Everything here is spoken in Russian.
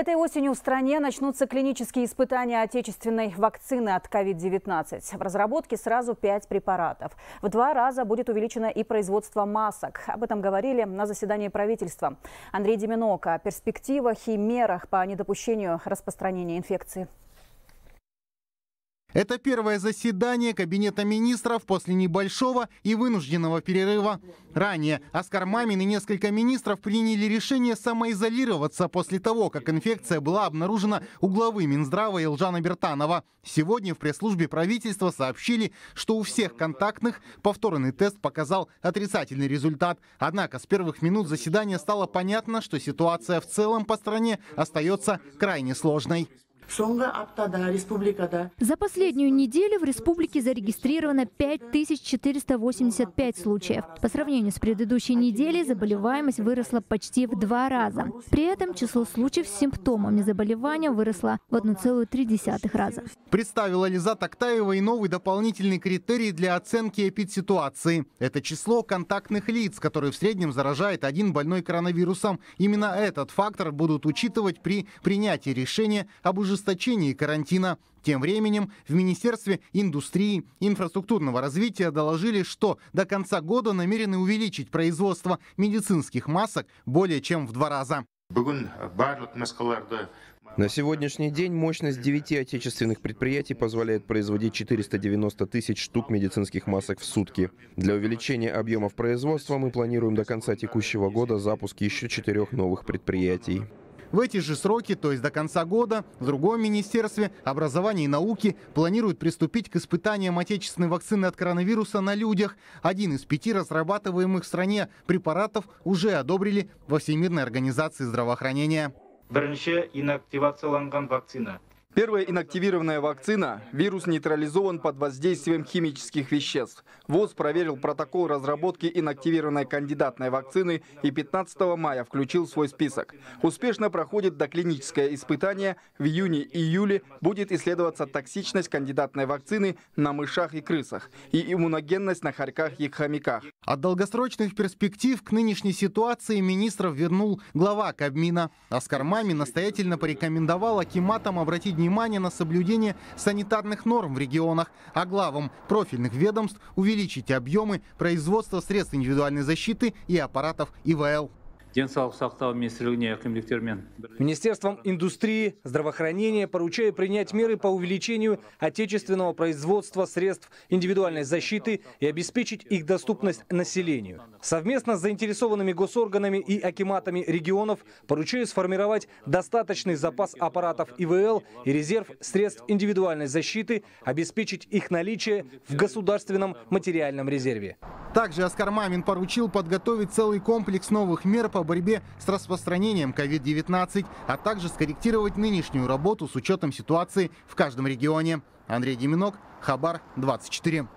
Этой осенью в стране начнутся клинические испытания отечественной вакцины от COVID-19. В разработке сразу пять препаратов. В два раза будет увеличено и производство масок. Об этом говорили на заседании правительства. Андрей Деминок о перспективах и мерах по недопущению распространения инфекции. Это первое заседание Кабинета министров после небольшого и вынужденного перерыва. Ранее Оскар Мамин и несколько министров приняли решение самоизолироваться после того, как инфекция была обнаружена у главы Минздрава Илжана Бертанова. Сегодня в пресс-службе правительства сообщили, что у всех контактных повторный тест показал отрицательный результат. Однако с первых минут заседания стало понятно, что ситуация в целом по стране остается крайне сложной. За последнюю неделю в республике зарегистрировано 5485 случаев. По сравнению с предыдущей неделей заболеваемость выросла почти в два раза. При этом число случаев с симптомами заболевания выросло в 1,3 раза. Представила Лиза Тактаева и новый дополнительный критерий для оценки эпидситуации. Это число контактных лиц, которые в среднем заражает один больной коронавирусом. Именно этот фактор будут учитывать при принятии решения об ужесточении ужесточении карантина. Тем временем в Министерстве индустрии инфраструктурного развития доложили, что до конца года намерены увеличить производство медицинских масок более чем в два раза. На сегодняшний день мощность 9 отечественных предприятий позволяет производить 490 тысяч штук медицинских масок в сутки. Для увеличения объемов производства мы планируем до конца текущего года запуск еще четырех новых предприятий. В эти же сроки, то есть до конца года, в другом министерстве образования и науки планируют приступить к испытаниям отечественной вакцины от коронавируса на людях. Один из пяти разрабатываемых в стране препаратов уже одобрили во Всемирной организации здравоохранения. Бірінші инактивацияланған вакцина – Первая инактивированная вакцина. Вирус нейтрализован под воздействием химических веществ. ВОЗ проверил протокол разработки инактивированной кандидатной вакцины и 15 мая включил свой список. Успешно проходит доклиническое испытание. В июне-июле будет исследоваться токсичность кандидатной вакцины на мышах и крысах и иммуногенность на хорьках и хомяках. От долгосрочных перспектив к нынешней ситуации министров вернул глава Кабмина. Оскар Мами настоятельно порекомендовал Акиматам обратить внимание внимание на соблюдение санитарных норм в регионах, а главам профильных ведомств увеличить объемы производства средств индивидуальной защиты и аппаратов ИВЛ министерством индустрии здравоохранения поручаю принять меры по увеличению отечественного производства средств индивидуальной защиты и обеспечить их доступность населению совместно с заинтересованными госорганами и акиматами регионов поручаю сформировать достаточный запас аппаратов ивл и резерв средств индивидуальной защиты обеспечить их наличие в государственном материальном резерве также оскар мамин поручил подготовить целый комплекс новых мер по борьбе с распространением COVID-19, а также скорректировать нынешнюю работу с учетом ситуации в каждом регионе. Андрей Деминок, Хабар, 24.